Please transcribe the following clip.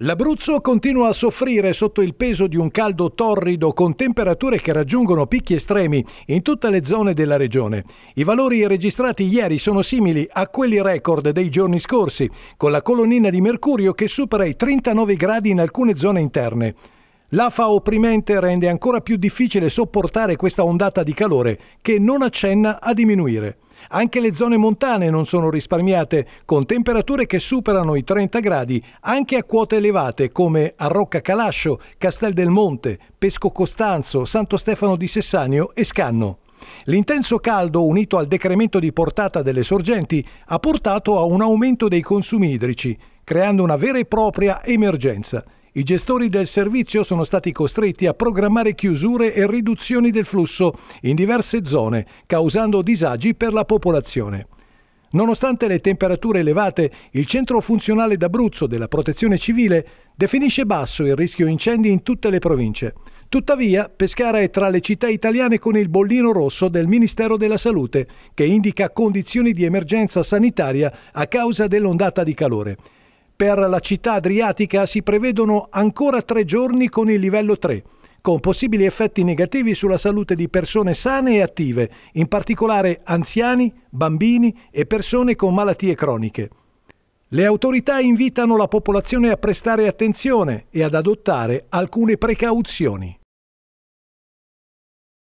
L'Abruzzo continua a soffrire sotto il peso di un caldo torrido con temperature che raggiungono picchi estremi in tutte le zone della regione. I valori registrati ieri sono simili a quelli record dei giorni scorsi, con la colonnina di mercurio che supera i 39 gradi in alcune zone interne. L'afa opprimente rende ancora più difficile sopportare questa ondata di calore che non accenna a diminuire. Anche le zone montane non sono risparmiate, con temperature che superano i 30 gradi anche a quote elevate come a Rocca Calascio, Castel del Monte, Pesco Costanzo, Santo Stefano di Sessanio e Scanno. L'intenso caldo, unito al decremento di portata delle sorgenti, ha portato a un aumento dei consumi idrici, creando una vera e propria emergenza i gestori del servizio sono stati costretti a programmare chiusure e riduzioni del flusso in diverse zone, causando disagi per la popolazione. Nonostante le temperature elevate, il centro funzionale d'Abruzzo della Protezione Civile definisce basso il rischio incendi in tutte le province. Tuttavia, Pescara è tra le città italiane con il bollino rosso del Ministero della Salute, che indica condizioni di emergenza sanitaria a causa dell'ondata di calore. Per la città adriatica si prevedono ancora tre giorni con il livello 3 con possibili effetti negativi sulla salute di persone sane e attive, in particolare anziani, bambini e persone con malattie croniche. Le autorità invitano la popolazione a prestare attenzione e ad adottare alcune precauzioni.